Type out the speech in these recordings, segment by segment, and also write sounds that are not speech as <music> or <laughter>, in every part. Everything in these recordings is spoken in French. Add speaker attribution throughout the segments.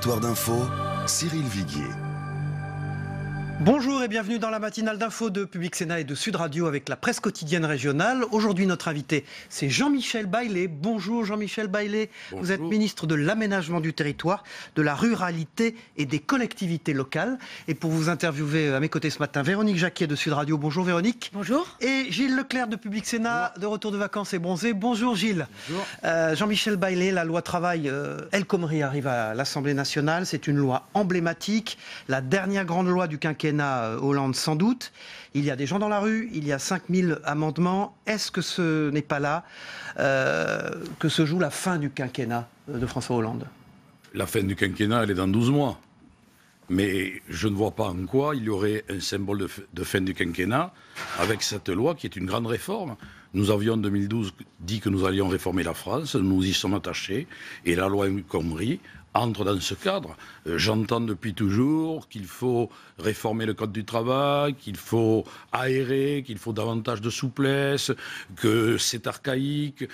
Speaker 1: Territoire d'info, Cyril Viguier. Bonjour et bienvenue dans la matinale d'info de Public Sénat et de Sud Radio avec la presse quotidienne régionale. Aujourd'hui, notre invité, c'est Jean-Michel Baillet. Bonjour Jean-Michel Baillet. Vous êtes ministre de l'Aménagement du Territoire, de la Ruralité et des Collectivités Locales. Et pour vous interviewer euh, à mes côtés ce matin, Véronique Jacquier de Sud Radio. Bonjour Véronique. Bonjour. Et Gilles Leclerc de Public Sénat, de retour de vacances et bronzé. Bonjour Gilles. Bonjour. Euh, Jean-Michel Baillet, la loi travail euh, El Khomri arrive à l'Assemblée nationale. C'est une loi emblématique, la dernière grande loi du quinquennat euh, Hollande sans doute. Il y a des gens dans la rue, il y a 5000 amendements. Est-ce que ce n'est pas là euh, que se joue la fin du quinquennat euh, de François Hollande
Speaker 2: La fin du quinquennat, elle est dans 12 mois. Mais je ne vois pas en quoi il y aurait un symbole de, fin du quinquennat avec cette loi qui est une grande réforme. Nous avions en 2012 dit que nous allions réformer la France, nous y sommes attachés, et la loi Comrie entre dans ce cadre. Euh, j'entends depuis toujours qu'il faut réformer le code du travail, qu'il faut aérer, qu'il faut davantage de souplesse, que c'est archaïque.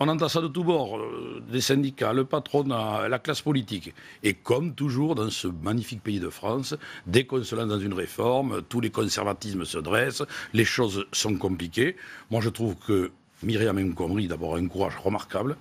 Speaker 2: On entend ça de tous bords, euh, des syndicats, le patronat, la classe politique. Et comme toujours dans ce magnifique pays de France, dès qu'on se lance dans une réforme, tous les conservatismes se dressent, les choses sont compliquées. Moi, je trouve que Myriam Nkomri, d'abord, a un courage remarquable.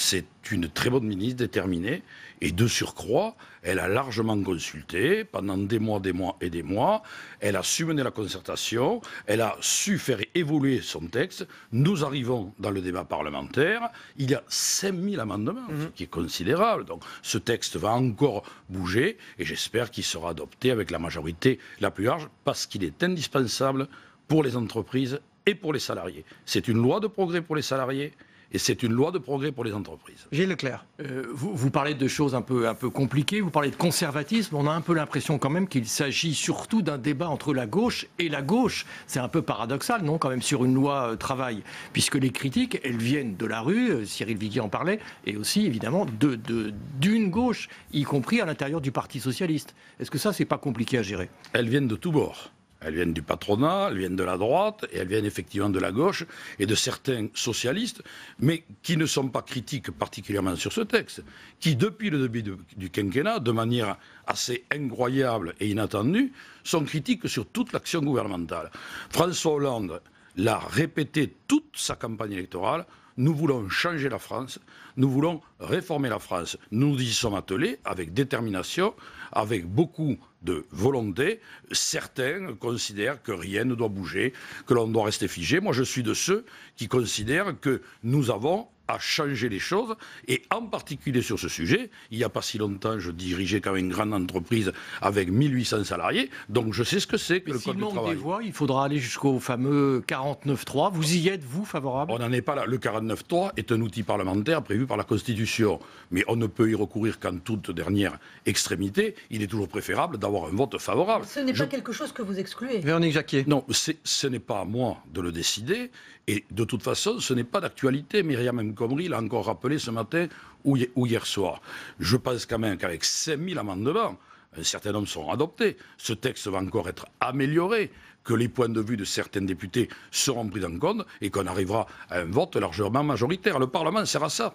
Speaker 2: C'est une très bonne ministre déterminée. Et de surcroît, elle a largement consulté pendant des mois, des mois et des mois. Elle a su mener la concertation. Elle a su faire évoluer son texte. Nous arrivons dans le débat parlementaire. Il y a 5000 amendements, ce mhm. qui est considérable. Donc ce texte va encore bouger et j'espère qu'il sera adopté avec la majorité la plus large parce qu'il est indispensable pour les entreprises et pour les salariés. C'est une loi de progrès pour les salariés et c'est une loi de progrès pour les entreprises. Gilles Leclerc. Euh, vous, parlez de choses un peu, un peu compliquées, vous parlez de conservatisme.
Speaker 3: On a un peu l'impression quand même qu'il s'agit surtout d'un débat entre la gauche et la gauche. C'est un peu paradoxal, non, quand même, sur une loi euh, travail, puisque les critiques, elles viennent de la rue, euh, Cyril Viguier en parlait, et aussi, évidemment, d'une d'une gauche, y compris à l'intérieur du Parti
Speaker 2: socialiste. Est-ce que ça, c'est pas compliqué à gérer Elles viennent de tous bords. Elles viennent du patronat, elles viennent de la droite, et elles viennent effectivement de la gauche et de certains socialistes, mais qui ne sont pas critiques particulièrement sur ce texte, qui depuis le début du quinquennat, de manière assez incroyable et inattendue, sont critiques sur toute l'action gouvernementale. François Hollande l'a répété toute sa campagne électorale, nous voulons changer la France, nous voulons réformer la France. Nous y sommes attelés avec détermination, avec beaucoup de volonté, certains considèrent que rien ne doit bouger, que l'on doit rester figé. Moi, je suis de ceux qui considèrent que nous avons à changer les choses. Et en particulier sur ce sujet, il n'y a pas si longtemps, je dirigeais quand même une grande entreprise avec 1800 salariés, donc je sais ce que c'est que le code du travail. Des
Speaker 3: voix, il faudra aller jusqu'au
Speaker 2: fameux 49.3. Vous y êtes, vous, favorable On n'en est pas là. Le 49.3 est un outil parlementaire prévu par la Constitution. Mais on ne peut y recourir qu'en toute dernière extrémité. Il est toujours préférable d'avoir un vote favorable. Ce n'est
Speaker 4: pas quelque chose que vous excluez.
Speaker 2: Véronique Jacquier. Non, ce n'est pas à moi de le décider. Et de toute façon, ce n'est pas d'actualité. Myriam Mkomri l'a encore rappelé ce matin ou, hier soir. Je pense quand même qu'avec 5000 amendements, un certain nombre seront adoptés. Ce texte va encore être amélioré, que les points de vue de certains députés seront pris en compte et qu'on arrivera à un vote largement majoritaire. Le Parlement sert à ça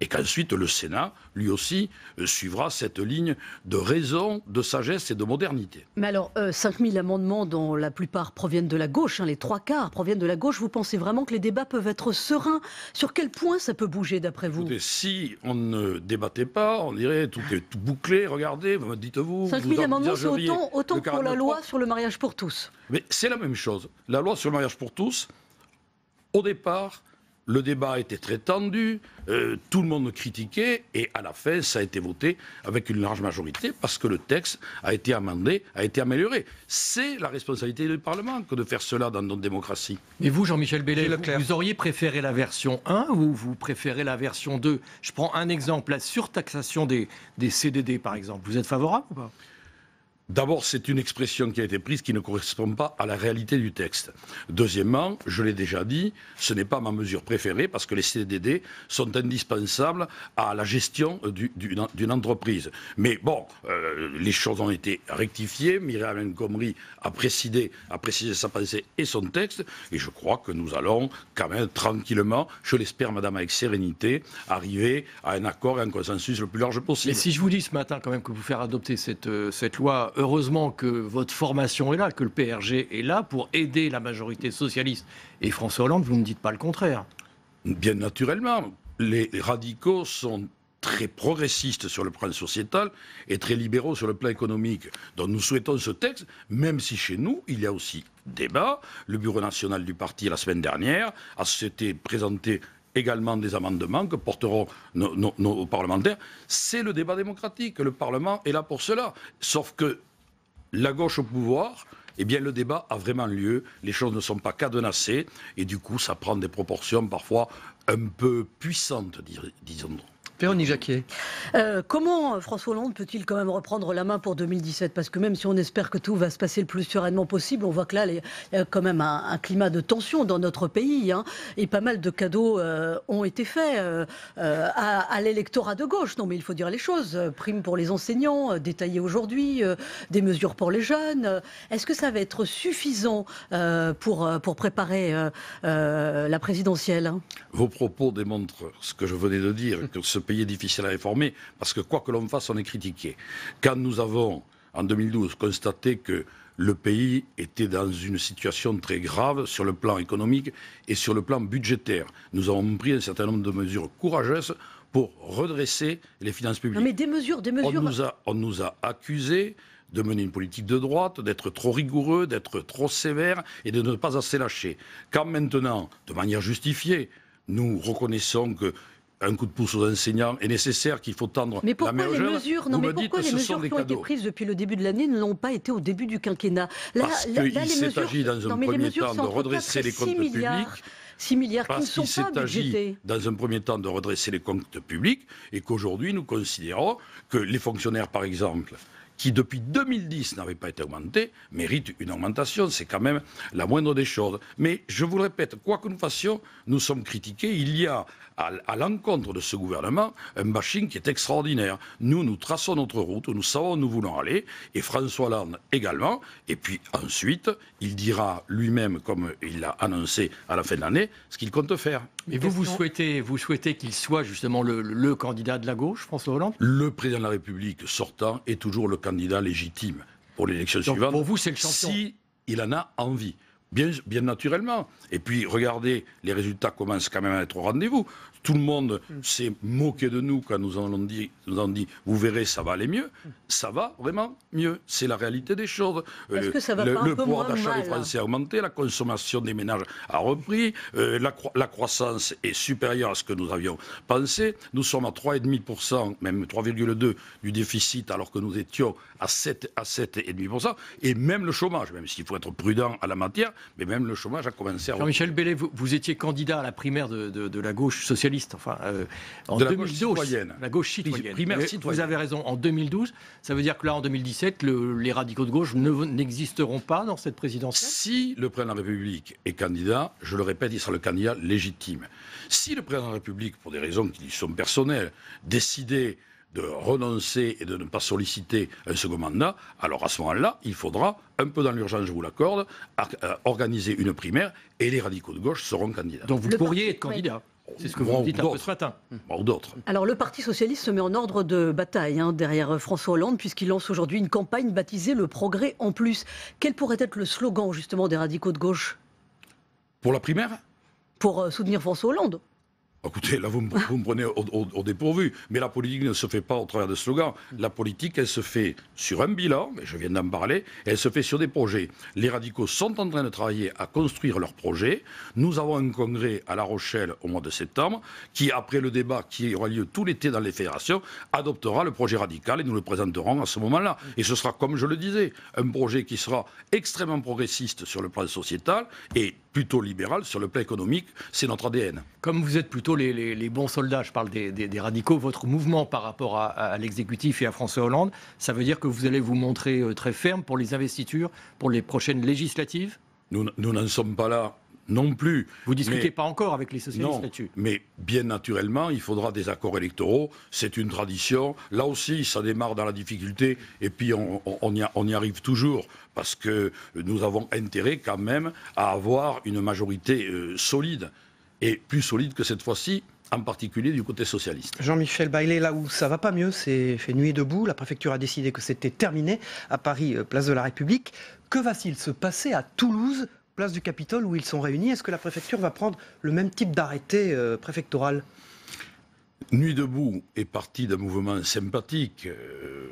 Speaker 2: et qu'ensuite le Sénat, lui aussi, euh, suivra cette ligne de raison, de sagesse et de modernité.
Speaker 4: Mais alors, 5000 euh, amendements dont la plupart proviennent de la gauche, hein, les trois quarts proviennent de la gauche, vous pensez vraiment que les débats peuvent être sereins Sur quel point ça peut bouger d'après vous Écoutez,
Speaker 2: Si on ne débattait pas, on dirait tout est tout bouclé, regardez, dites-vous. 5000 amendements, c'est autant, pour la loi sur le mariage pour tous. Mais c'est la même chose. La loi sur le mariage pour tous, au départ, le débat était très tendu, euh, tout le monde critiquait, et à la fin, ça a été voté avec une large majorité parce que le texte a été amendé, a été amélioré. C'est la responsabilité du Parlement que de faire cela dans notre démocratie.
Speaker 3: Et vous, Jean-Michel Bellet, vous, auriez préféré la version 1 ou vous préférez la version 2 Je prends un exemple, la surtaxation des, des CDD, par exemple. Vous êtes favorable ou pas
Speaker 2: D'abord, c'est une expression qui a été prise qui ne correspond pas à la réalité du texte. Deuxièmement, je l'ai déjà dit, ce n'est pas ma mesure préférée parce que les CDD sont indispensables à la gestion d'une entreprise. Mais bon, euh, les choses ont été rectifiées. Myriam Comrie a précisé, a précisé sa pensée et son texte. Et je crois que nous allons quand même tranquillement, je l'espère, Madame, avec sérénité, arriver à un accord et un consensus le plus large possible. Mais si
Speaker 3: je vous dis ce matin quand même que vous faire adopter cette euh, loi heureusement que votre formation est là, que le PRG est là pour aider la majorité
Speaker 2: socialiste et François Hollande, vous ne dites pas le contraire. Bien naturellement, les radicaux sont très progressistes sur le plan sociétal et très libéraux sur le plan économique. Donc nous souhaitons ce texte, même si chez nous, il y a aussi débat. Le Bureau national du parti, la semaine dernière, a s'était présenté également des amendements que porteront nos, parlementaires. C'est le débat démocratique. Le Parlement est là pour cela. Sauf que la gauche au pouvoir, eh bien le débat a vraiment lieu. Les choses ne sont pas cadenassées et du coup ça prend des proportions parfois un peu puissantes, disons-nous. Véronique Jacquier.
Speaker 4: Euh, comment euh, François Hollande peut-il quand même reprendre la main pour 2017 Parce que même si on espère que tout va se passer le plus sereinement possible, on voit que là, il y a quand même un, climat de tension dans notre pays. Hein. et pas mal de cadeaux euh, ont été faits à, l'électorat de gauche. Non, mais il faut dire les choses. Prime pour les enseignants, détaillée aujourd'hui, des mesures pour les jeunes. Est-ce que ça va être suffisant pour, pour préparer la présidentielle hein
Speaker 2: Vos propos démontrent ce que je venais de dire, <laughs> que ce pays est difficile à réformer parce que quoi que l'on fasse, on est critiqué. Quand nous avons, en 2012, constaté que le pays était dans une situation très grave sur le plan économique et sur le plan budgétaire, nous avons pris un certain nombre de mesures courageuses pour redresser les finances publiques. mais des mesures, des mesures. On nous a, on nous a accusés de mener une politique de droite, d'être trop rigoureux, d'être trop sévère et de ne pas assez lâcher. Quand maintenant, de manière justifiée, nous reconnaissons que un coup de pouce aux enseignants est nécessaire, qu'il faut tendre la les mesures, mais pourquoi les mesures qui ont été prises
Speaker 4: depuis le début de l'année ne l'ont pas été au début du quinquennat là, Parce qu'il s'est agi dans un premier temps de redresser les comptes publics. 6 milliards parce qu'il s'est agi
Speaker 2: dans un premier temps de redresser les comptes publics et qu'aujourd'hui nous considérons que les fonctionnaires, par exemple, qui depuis 2010 n'avait pas été augmenté, mérite une augmentation. C'est quand même la moindre des choses. Mais je vous le répète, quoi que nous fassions, nous sommes critiqués. Il y a à, l'encontre de ce gouvernement un bashing qui est extraordinaire. Nous, nous traçons notre route, nous savons où nous voulons aller, et François Hollande également. Et puis ensuite, il dira lui-même, comme il l'a annoncé à la fin de l'année, ce qu'il compte faire. Mais vous, vous souhaitez, vous souhaitez qu'il soit justement le, le candidat de la gauche, François Hollande Le président de la République sortant est toujours le candidat légitime pour l'élection suivante. Pour vous, c'est le champion. Si il en a envie bien, naturellement. Et puis, regardez, les résultats commencent quand même à être au rendez-vous. Tout le monde mm. s'est moqué de nous quand nous avons dit, nous avons dit, vous verrez, ça va aller mieux. Mm. Ça va vraiment mieux. C'est la réalité des choses. Euh, que ça va le, le pouvoir d'achat des Français a augmenté, la consommation des ménages a repris, euh, la, croissance est supérieure à ce que nous avions pensé. Nous sommes à 3,5%, même 3,2% du déficit, alors que nous étions à 7,5%. À et même le chômage, même s'il faut être prudent à la matière, mais même le chômage a commencé à...
Speaker 3: Jean-Michel Bellet, vous, étiez candidat à la primaire de, la gauche socialiste, enfin, euh, en la Gauche citoyenne. La gauche citoyenne. Primaire vous, Vous avez raison, en 2012, ça veut dire que là, en
Speaker 2: 2017, les radicaux de gauche n'existeront pas dans cette présidence. Si le président de la République est candidat, je le répète, il sera le candidat légitime. Si le président de la République, pour des raisons qui lui sont personnelles, décidait de renoncer et de ne pas solliciter un second mandat, alors à ce moment-là, il faudra, un peu dans l'urgence, je vous l'accorde, euh, organiser une primaire et les radicaux de gauche seront candidats. Donc vous pourriez être candidat C'est ce que vous dites ce matin. Ou d'autres.
Speaker 4: Alors le Parti socialiste se met en ordre de bataille hein, derrière euh, François Hollande puisqu'il lance aujourd'hui une campagne baptisée Le Progrès en plus. Quel pourrait être le slogan justement des radicaux de gauche Pour la primaire Pour euh, soutenir François Hollande
Speaker 2: Écoutez, là, vous me, <laughs> prenez au, dépourvu. Mais la politique ne se fait pas au travers de slogans. La politique, elle se fait sur un bilan, Mais je viens d'en parler, elle se fait sur des projets. Les radicaux sont en train de travailler à construire leurs projets. Nous avons un congrès à La Rochelle au mois de septembre, qui, après le débat qui aura lieu tout l'été dans les fédérations, adoptera le projet radical et nous le présenterons à ce moment-là. Et ce sera, comme je le disais, un projet qui sera extrêmement progressiste sur le plan sociétal et plutôt libéral sur le plan économique, c'est notre ADN. Comme vous êtes plutôt les, bons soldats, je parle
Speaker 3: des, radicaux, votre mouvement par rapport à, à l'exécutif et à François Hollande, ça veut dire que vous allez vous
Speaker 2: montrer euh, très ferme pour les investitures, pour les prochaines législatives Nous n'en sommes pas là non plus. Vous ne discutez pas
Speaker 3: encore avec les socialistes
Speaker 2: là-dessus Mais bien naturellement, il faudra des accords électoraux. C'est une tradition. Là aussi, ça démarre dans la difficulté et puis on, y, arrive toujours parce que nous avons intérêt quand même à avoir une majorité euh, solide et plus solide que cette fois-ci, en particulier du côté socialiste.
Speaker 1: Jean-Michel Baillet, là où ça va pas mieux, c'est fait nuit debout. La préfecture a décidé que c'était terminé à Paris, euh, place de la République. Que va-t-il se passer à Toulouse place du Capitole où ils sont réunis. Est-ce que la préfecture va prendre le même type d'arrêté euh, préfectoral
Speaker 2: Nuit debout est parti d'un mouvement sympathique. Euh,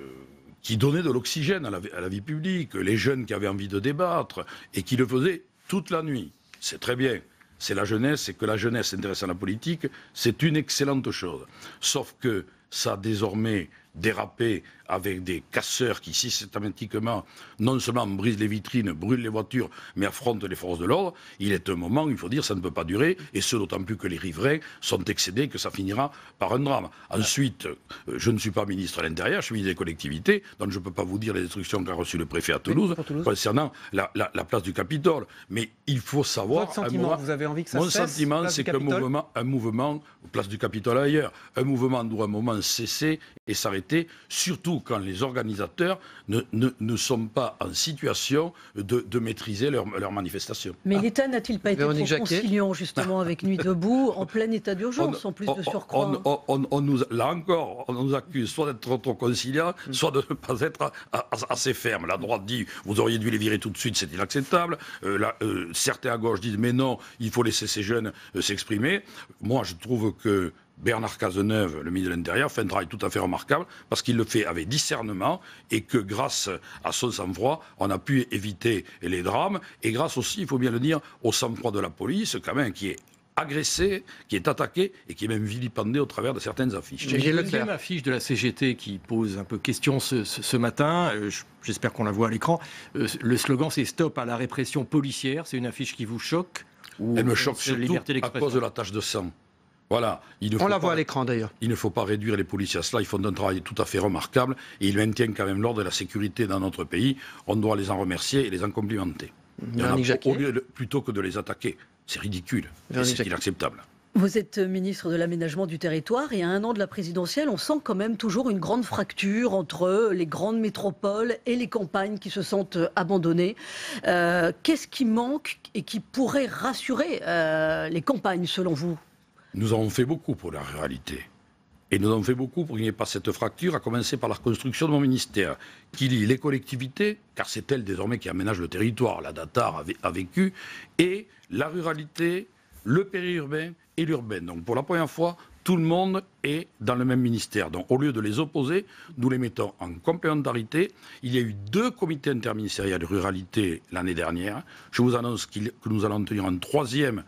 Speaker 2: qui donnait de l'oxygène à, la vie publique, les jeunes qui avaient envie de débattre et qui le faisaient toute la nuit. C'est très bien c'est la jeunesse, et que la jeunesse s'intéresse à la politique, c'est une excellente chose. Sauf que ça désormais déraper avec des casseurs qui systématiquement non seulement brisent les vitrines, brûlent les voitures, mais affrontent les forces de l'ordre, il est un moment, il faut dire, ça ne peut pas durer, et ce d'autant plus que les riverains sont excédés que ça finira par un drame. Ensuite, euh, je ne suis pas ministre de l'Intérieur, je suis ministre des collectivités, donc je ne peux pas vous dire les instructions qu'a reçues le préfet à Toulouse, concernant la, place du Capitole, mais il faut savoir... Votre sentiment, vous avez envie que ça Mon sentiment, c'est qu'un mouvement, un mouvement, place du Capitole ailleurs, un mouvement doit un moment cesser et s'arrêter surtout quand les organisateurs ne, ne, ne sont pas en situation de, de maîtriser leurs manifestations.
Speaker 4: Mais ah. l'État n'a-t-il pas été trop conciliant justement avec Nuit debout, en <laughs> plein état d'urgence, en plus de surcroît
Speaker 2: hein nous, Là encore, on nous accuse soit d'être trop, conciliants, mm. soit de ne pas être assez ferme. La droite dit, vous auriez dû les virer tout de suite, c'est inacceptable. Euh, euh, certains à gauche disent, mais non, il faut laisser ces jeunes euh, s'exprimer. Moi, je trouve que Bernard Cazeneuve, le ministre de l'Intérieur, fait un travail tout à fait remarquable parce qu'il le fait avec discernement et que grâce à son sang-froid, on a pu éviter les drames et grâce aussi, il faut bien le dire, au sang-froid de la police, quand même, qui est agressé, qui est attaqué et qui est même vilipendé au travers de certaines affiches. J'ai la deuxième
Speaker 3: affiche de la CGT qui pose un peu question ce, ce, matin. Euh, j'espère qu'on la voit à l'écran. Euh, le slogan, c'est Stop à la répression policière. C'est une affiche qui vous
Speaker 2: choque Elle me choque surtout à cause de la tache de sang. Voilà. on la voit à l'écran d'ailleurs. Il ne faut pas réduire les policiers à cela. Ils font un travail tout à fait remarquable et ils maintiennent quand même l'ordre et la sécurité dans notre pays. On doit les en remercier et les en complimenter. plutôt que de les attaquer. C'est ridicule. C'est inacceptable.
Speaker 4: Vous êtes ministre de l'aménagement du territoire et à un an de la présidentielle, on sent quand même toujours une grande fracture entre les grandes métropoles et les campagnes qui se sentent abandonnées. Euh, qu'est-ce qui manque et qui pourrait rassurer euh, les campagnes selon vous
Speaker 2: nous avons fait beaucoup pour la ruralité. Et nous avons fait beaucoup pour qu'il n'y ait pas cette fracture, à commencer par la reconstruction de mon ministère, qui lie les collectivités, car c'est elles désormais qui aménagent le territoire, la DATAR a vécu, et la ruralité, le périurbain et l'urbain. Donc pour la première fois, tout le monde est dans le même ministère. Donc au lieu de les opposer, nous les mettons en complémentarité. Il y a eu deux comités interministériels de ruralité l'année dernière. Je vous annonce que nous allons tenir un troisième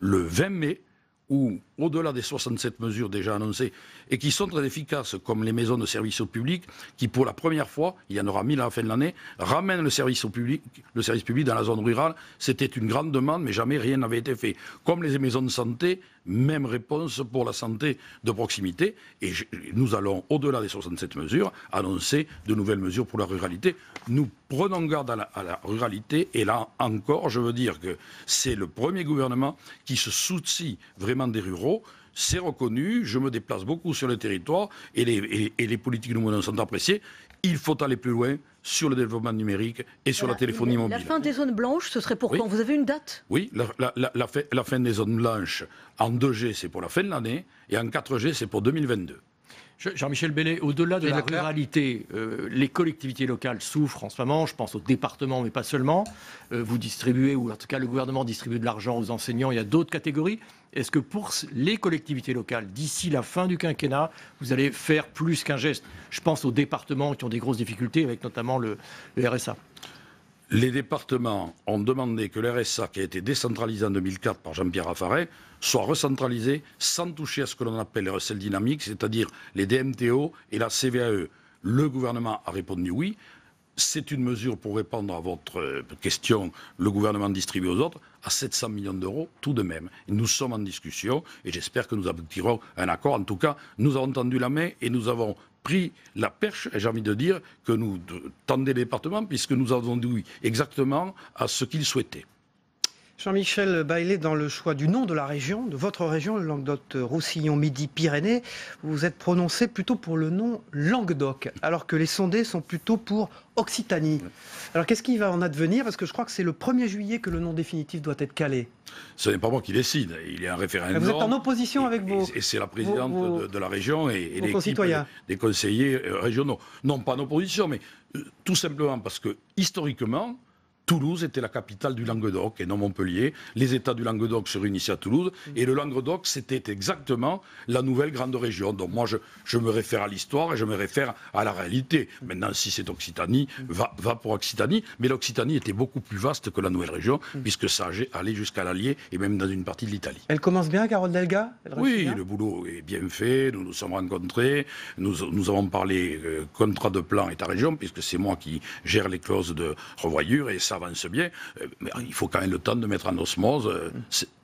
Speaker 2: le 20 mai, où au-delà des 67 mesures déjà annoncées et qui sont très efficaces, comme les maisons de services au public, qui pour la première fois, il y en aura 1000 à la fin de l'année, ramènent le service, au public, le service public dans la zone rurale. C'était une grande demande, mais jamais rien n'avait été fait. Comme les maisons de santé, même réponse pour la santé de proximité. Et nous allons, au-delà des 67 mesures, annoncer de nouvelles mesures pour la ruralité. Nous prenons garde à la ruralité. Et là encore, je veux dire que c'est le premier gouvernement qui se soucie vraiment des ruraux c'est reconnu, je me déplace beaucoup sur le territoire et les, les politiques nous sont appréciées. Il faut aller plus loin sur le développement numérique et sur la téléphonie mobile. La fin
Speaker 4: des zones blanches, ce serait pour quand Vous avez une date
Speaker 2: Oui, la, la fin des zones blanches en 2G, c'est pour la fin de l'année et en 4G, c'est pour 2022.
Speaker 3: Jean-Michel Bellet, au-delà de la
Speaker 2: pluralité, ruralité, euh, les collectivités locales
Speaker 3: souffrent en ce moment. Je pense aux départements, mais pas seulement. Euh, vous distribuez, ou en tout cas le gouvernement distribue de l'argent aux enseignants. Il y a d'autres catégories. Est-ce que pour les collectivités locales, d'ici la fin du quinquennat, vous allez faire plus qu'un geste Je pense aux départements qui ont des grosses difficultés, avec notamment
Speaker 2: le RSA les départements ont demandé que l'RSA, qui a été décentralisé en 2004 par Jean-Pierre Raffarin, soit recentralisé sans toucher à ce que l'on appelle les recettes dynamiques, c'est-à-dire les DMTO et la CVAE. Le gouvernement a répondu oui. C'est une mesure pour répondre à votre euh, question, le gouvernement distribue aux autres, à 700 millions d'euros tout de même. Nous sommes en discussion et j'espère que nous aboutirons à un accord. En tout cas, nous avons tendu la main et nous avons pris la perche, j'ai envie de dire, que nous tendait le département, puisque nous avons dû exactement à ce qu'il souhaitait. Jean-Michel
Speaker 1: Baillet, dans le choix du nom de la région, de votre région, le Languedoc-Roussillon-Midi-Pyrénées, vous êtes prononcé plutôt pour le nom Languedoc, alors que les sondés sont plutôt pour Occitanie. Alors qu'est-ce qui va en advenir Parce que je crois que c'est le 1er juillet que le nom définitif doit être calé.
Speaker 2: Ce n'est pas moi qui décide, il y a un référendum. Ah, vous êtes en opposition avec vous. Et c'est la présidente de, la région et, et l'équipe des conseillers euh, régionaux. Non, pas en opposition, mais euh, tout simplement parce que historiquement, Toulouse était la capitale du Languedoc et non Montpellier. Les États du Languedoc se réunissaient à Toulouse et le Languedoc, c'était exactement la nouvelle grande région. Donc moi, je, me réfère à l'histoire et je me réfère à la réalité. Maintenant, si c'est Occitanie, va, va, pour Occitanie. Mais l'Occitanie était beaucoup plus vaste que la nouvelle région mm. puisque ça allait jusqu'à l'Allier et même dans une partie de l'Italie. Elle
Speaker 1: commence bien, Carole Delga
Speaker 2: Oui, le boulot est bien fait. Nous nous sommes rencontrés. Nous, avons parlé euh, contrat de plan État-région puisque c'est moi qui gère les clauses de revoyure et ça avance bien, euh, mais il faut quand même le temps de mettre en osmose euh,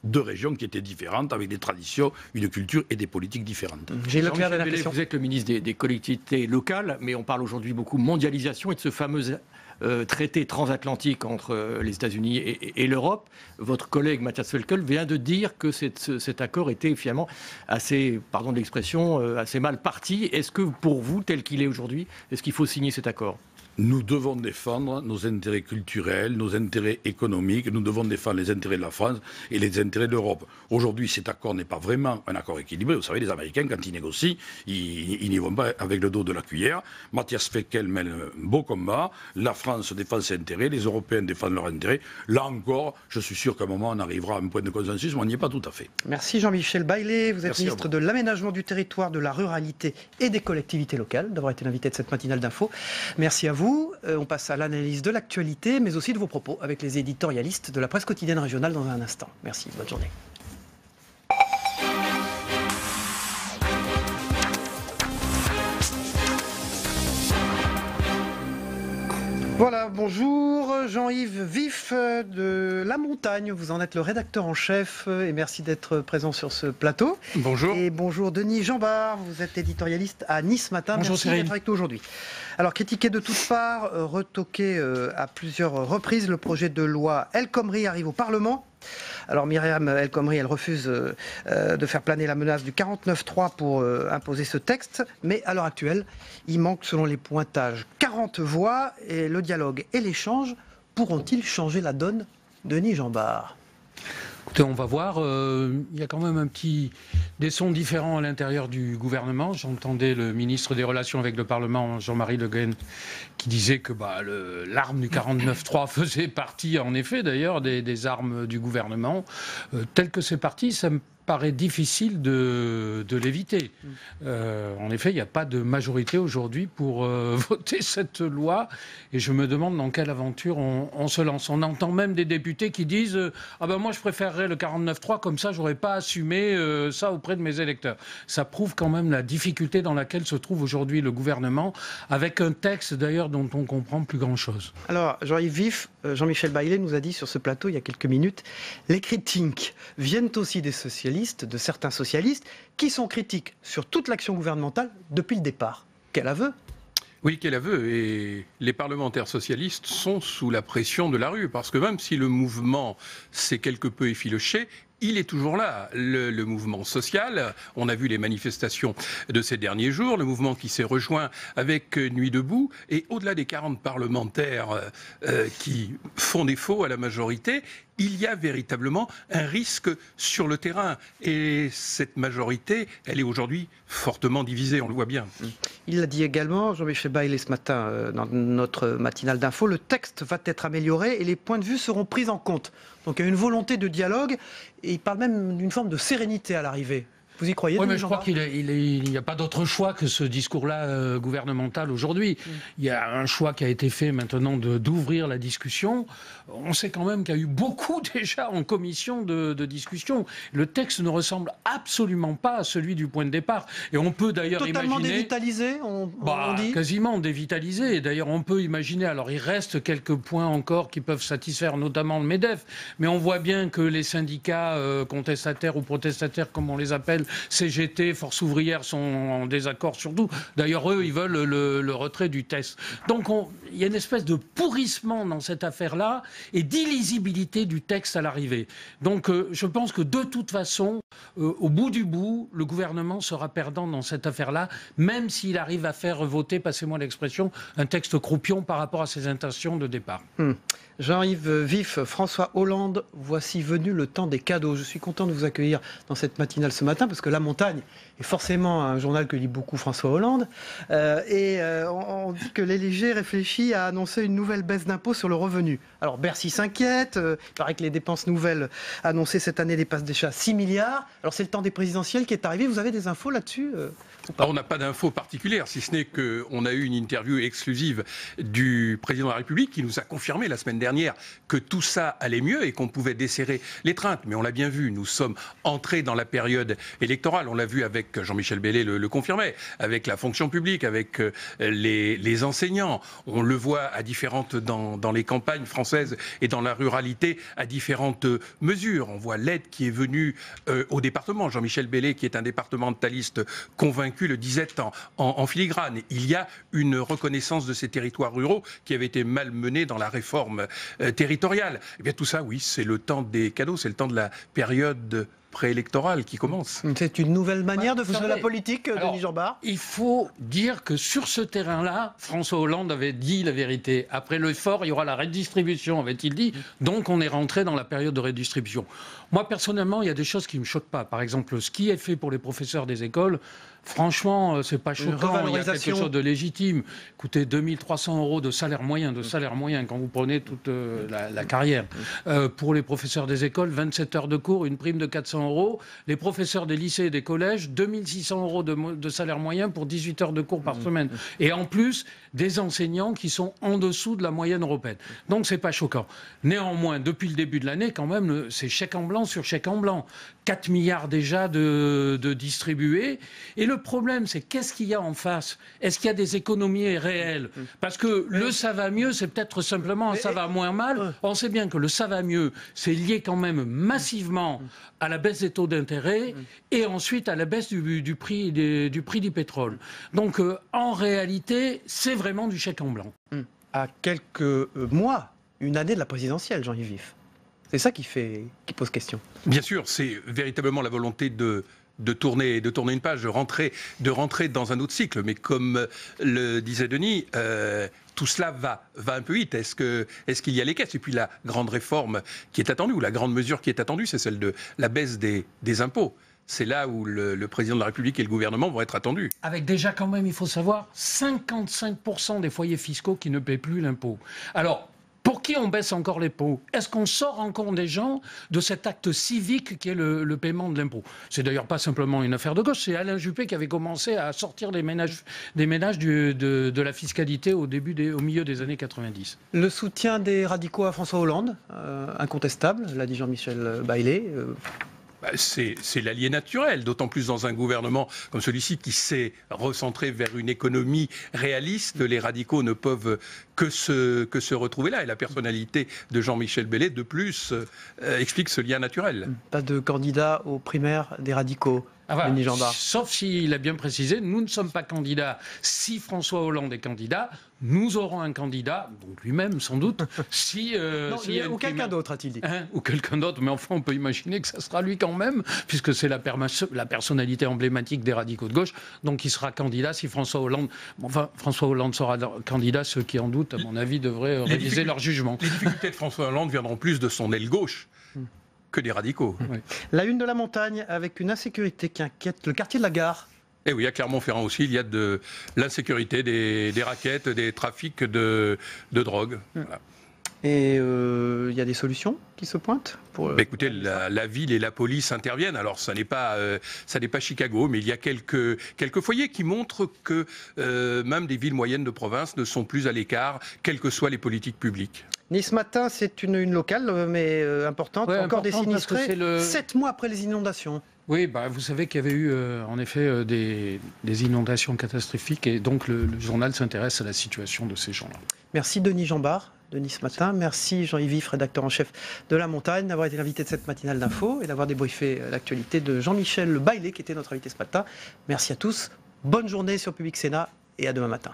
Speaker 2: deux régions qui étaient différentes, avec des traditions, une culture et des politiques différentes.
Speaker 3: J'ai Vous êtes le ministre des, collectivités locales, mais on parle aujourd'hui beaucoup mondialisation et de ce fameux euh, traité transatlantique entre les États-Unis et, l'Europe. Votre collègue Mathias Felkel vient de dire que cet accord était finalement assez, pardon de l'expression,
Speaker 2: assez mal parti. Est-ce que
Speaker 3: pour vous, tel qu'il est aujourd'hui, est-ce qu'il faut signer cet accord
Speaker 2: nous devons défendre nos intérêts culturels, nos intérêts économiques, nous devons défendre les intérêts de la France et les intérêts de l'Europe. Aujourd'hui, cet accord n'est pas vraiment un accord équilibré. Vous savez, les Américains, quand ils négocient, ils, n'y vont pas avec le dos de la cuillère. Mathias Feckel mène un beau combat. La France défend ses intérêts, les Européens défendent leurs intérêts. Là encore, je suis sûr qu'à un moment, on arrivera à un point de consensus, mais on n'y est pas tout à fait.
Speaker 1: Merci Jean-Michel Baillet. Vous êtes ministre de l'Aménagement du Territoire, de la Ruralité et des Collectivités Locales d'avoir été l'invité de cette matinale d'info. Merci à vous. Euh, on passe à l'analyse de l'actualité, mais aussi de vos propos avec les éditorialistes de la presse quotidienne régionale dans un instant. Merci, bonne journée. Voilà, bonjour Jean-Yves Vif euh, de La Montagne, vous en êtes le rédacteur en chef euh, et merci d'être présent sur ce plateau. Bonjour. Et bonjour Denis Jambard, vous êtes éditorialiste à Nice Matin, bonjour, merci d'être avec nous aujourd'hui. Alors critiqué de toutes parts, euh, retoqué à plusieurs reprises, le projet de loi El Khomri arrive au Parlement. Alors Myriam El Khomri, elle refuse euh, euh, de faire planer la menace du 49-3 pour euh, imposer ce texte, mais à l'heure actuelle, il manque, selon les pointages, 40 voix et le dialogue et l'échange pourront-ils changer la donne Denis Jambard
Speaker 5: on va voir. Euh, il y a quand même un petit des sons différents à l'intérieur du gouvernement. J'entendais le ministre des Relations avec le Parlement, Jean-Marie Le Guen, qui disait que bah, l'arme du 49-3 faisait partie, en effet d'ailleurs, des, armes du gouvernement. Euh, tel que c'est parti, ça me paraît difficile de, l'éviter. Euh, en effet, il n'y a pas de majorité aujourd'hui pour euh, <laughs> voter cette loi et je me demande dans quelle aventure on, se lance. On entend même des députés qui disent euh, Ah ben moi je préférerais le 49-3, comme ça j'aurais pas assumé ça auprès de mes électeurs. Ça prouve quand même la difficulté dans laquelle se trouve aujourd'hui le gouvernement, avec un texte d'ailleurs dont on comprend plus grand-chose.
Speaker 1: Alors, Jean-Yves Vif, Jean-Michel Baillet nous a dit sur ce plateau il y a quelques minutes Les critiques viennent aussi des sociétés de certains socialistes, qui sont critiques sur toute l'action gouvernementale depuis le départ.
Speaker 6: Quel aveu oui, quel aveu. Et les parlementaires socialistes sont sous la pression de la rue, parce que même si le mouvement s'est quelque peu effiloché, il est toujours là, le, mouvement social. On a vu les manifestations de ces derniers jours, le mouvement qui s'est rejoint avec euh, Nuit debout. Et au-delà des 40 parlementaires euh, euh, qui font défaut à la majorité, il y a véritablement un risque sur le terrain. Et cette majorité, elle est aujourd'hui fortement divisée, on le voit bien. Mm.
Speaker 1: Il l'a dit également, Jean-Michel Baillet, ce matin, dans notre matinale d'info, le texte va être amélioré et les points de vue seront pris en compte. Donc il y a une volonté de dialogue et il parle même d'une forme de sérénité à l'arrivée. Vous y croyez Oui, mais je crois qu'il
Speaker 5: n'y a pas d'autre choix que ce discours-là euh, gouvernemental aujourd'hui. Mm. Il y a un choix qui a été fait maintenant d'ouvrir la discussion. On sait quand même qu'il y a eu beaucoup <laughs> déjà en commission de, de, discussion. Le texte ne ressemble absolument pas à celui du point de départ. Et on peut d'ailleurs imaginer... Totalement dévitalisé,
Speaker 1: on, bah, dit
Speaker 5: Quasiment dévitalisé. Et d'ailleurs, on peut imaginer... Alors, il reste quelques points encore qui peuvent satisfaire notamment le MEDEF. Mais on voit bien que les syndicats euh, contestataires ou protestataires, comme on les appelle, CGT, Force ouvrière sont en désaccord sur tout. D'ailleurs, eux, ils veulent le, retrait du test. E Donc, il y a une espèce de pourrissement dans cette affaire-là et d'illisibilité du texte à l'arrivée. Donc, euh, je pense que de toute façon, euh, au bout du bout, le gouvernement sera perdant dans cette affaire-là, même s'il arrive à faire voter, passez-moi l'expression, un texte croupion par rapport à
Speaker 1: ses intentions de départ. j'arrive hmm. Jean-Yves Vif, François Hollande, voici venu le temps des cadeaux. Je suis content de vous accueillir dans cette matinale ce matin parce que la montagne et forcément un journal que lit beaucoup François Hollande. Euh, et euh, on, dit que l'Élysée réfléchit à annoncer une nouvelle baisse d'impôts sur le revenu. Alors Bercy s'inquiète, euh, il paraît que les dépenses nouvelles annoncées cette année dépassent déjà 6 milliards. Alors c'est le temps des présidentielles qui est arrivé, vous avez des infos là-dessus
Speaker 6: on n'a pas d'infos particulières, si ce n'est qu'on a eu une interview exclusive du président de la République qui nous a confirmé la semaine dernière que tout ça allait mieux et qu'on pouvait desserrer l'étreinte. Mais on l'a bien vu, nous sommes entrés dans la période électorale. On l'a vu avec Jean-Michel Bellet le, confirmait, avec la fonction publique, avec euh, les, enseignants. On le voit à différentes dans, les campagnes françaises et dans la ruralité à différentes euh, mesures. On voit l'aide qui est venue euh, au département. Jean-Michel Bellet, qui est un départementaliste convaincu, le disait en, filigrane. Il y a une reconnaissance de ces territoires ruraux qui avaient été malmenés dans la réforme territoriale. Eh bien tout ça, oui, c'est le temps des cadeaux, c'est le temps de la période préélectorale qui commence. C'est une nouvelle manière de faire bah, de la
Speaker 1: politique, euh,
Speaker 5: Denis Jambard Il
Speaker 6: faut dire que sur ce terrain-là,
Speaker 5: François Hollande avait dit la vérité. Après le fort, il y aura la redistribution, avait-il dit. Donc on est rentré dans la période de redistribution. Moi, personnellement, il y a des choses qui ne me choquent pas. Par exemple, ce qui est fait pour les professeurs des écoles, franchement, euh, c'est pas choquant. Il y a quelque chose de légitime. Coûter 2300 euros de salaire moyen, de salaire moyen, quand vous prenez toute euh, la, carrière. Euh, pour les professeurs des écoles, 27 heures de cours, une prime de 400 euros. Les professeurs des lycées et des collèges, 2600 euros de, salaire moyen pour 18 heures de cours par mmh. semaine. Et en plus, des enseignants qui sont en dessous de la moyenne européenne. Donc, ce n'est pas choquant. Néanmoins, depuis le début de l'année, quand même, ces chèques en blanc sur chèque en blanc. 4 milliards déjà de, distribués. Et le problème, c'est qu'est-ce qu'il y a en face Est-ce qu'il y a des économies réelles Parce que le ça va mieux, c'est peut-être simplement un ça va moins mal. On sait bien que le ça va mieux, c'est lié quand même massivement à la baisse des taux d'intérêt et ensuite à la baisse du, prix, du prix du pétrole. Donc euh, en réalité, c'est vraiment du chèque en blanc. À
Speaker 1: quelques mois, une année de la présidentielle, Jean-Yves c'est ça qui, fait, qui pose question.
Speaker 6: Bien sûr, c'est véritablement la volonté de, de tourner, de tourner une page, de rentrer, de rentrer dans un autre cycle. Mais comme euh, le disait Denis, euh, tout cela va, va un peu vite. Est-ce qu'il est y a les caisses Et puis la grande réforme qui est attendue, ou la grande mesure qui est attendue, c'est celle de la baisse des, impôts. C'est là où le, le, président de la République et le gouvernement vont être attendus.
Speaker 5: Avec déjà quand même, il faut savoir, 55% des foyers fiscaux qui ne paient plus l'impôt. Alors, pour qui on baisse encore les pots Est-ce qu'on sort encore des gens de cet acte civique qui est le, paiement de l'impôt C'est d'ailleurs pas simplement une affaire de gauche, c'est Alain Juppé qui avait commencé à sortir les ménages, des ménages de, la fiscalité au, début au milieu des années 90.
Speaker 1: Le soutien des radicaux à François Hollande, euh, incontestable, l'a dit Jean-Michel Baillet.
Speaker 6: Euh, bah, c'est l'allié naturel, d'autant plus dans un gouvernement comme celui-ci qui s'est recentré vers une économie réaliste. Les radicaux ne peuvent que se, retrouver là. Et la personnalité de Jean-Michel Bellet, de plus, euh, explique ce lien naturel.
Speaker 1: Pas de candidat aux primaires des radicaux ah, Sauf s'il a bien précisé,
Speaker 5: nous ne sommes pas candidats. Si François Hollande est candidat, nous aurons un candidat, donc lui-même sans doute, <laughs> si... Euh, ou quelqu'un d'autre, a-t-il dit. Hein, ou quelqu'un d'autre, mais enfin on peut imaginer que ça sera lui quand même, puisque c'est la, personnalité emblématique des radicaux de gauche, donc il sera candidat si François Hollande... enfin, François Hollande sera candidat, ceux qui en doutent, à mon avis,
Speaker 6: devraient réviser leur jugement. Les difficultés de François Hollande viendront plus de son aile gauche que des radicaux.
Speaker 1: La une de la montagne avec une insécurité qui inquiète le quartier de la gare.
Speaker 6: Et eh oui, à Clermont-Ferrand aussi, il y a de l'insécurité, des, raquettes, des trafics de, drogue.
Speaker 1: Mm. Et il euh, y a des solutions qui se pointent
Speaker 6: pour, euh, bah, Écoutez, la, ville et la police interviennent. Alors, ça n'est pas, euh, ça n'est pas Chicago, mais il y a quelques, quelques foyers qui montrent que même des villes moyennes de province ne sont plus à l'écart, quelles que soient les politiques publiques.
Speaker 1: Nice matin, c'est une, une, locale, mais importante. Encore des sinistrés, sept mois après les inondations.
Speaker 5: Oui, bah, vous savez qu'il y avait eu en effet des, des, inondations catastrophiques et donc le, le journal s'intéresse à la situation de ces gens-là.
Speaker 1: Merci Denis Jambard de ce Matin. Merci Jean-Yves rédacteur en chef de La Montagne, d'avoir été l'invité de cette matinale d'info et d'avoir débriefé euh, l'actualité de Jean-Michel Baillet, qui était notre invité ce matin. Merci à tous. Bonne journée sur Public Sénat et à demain matin.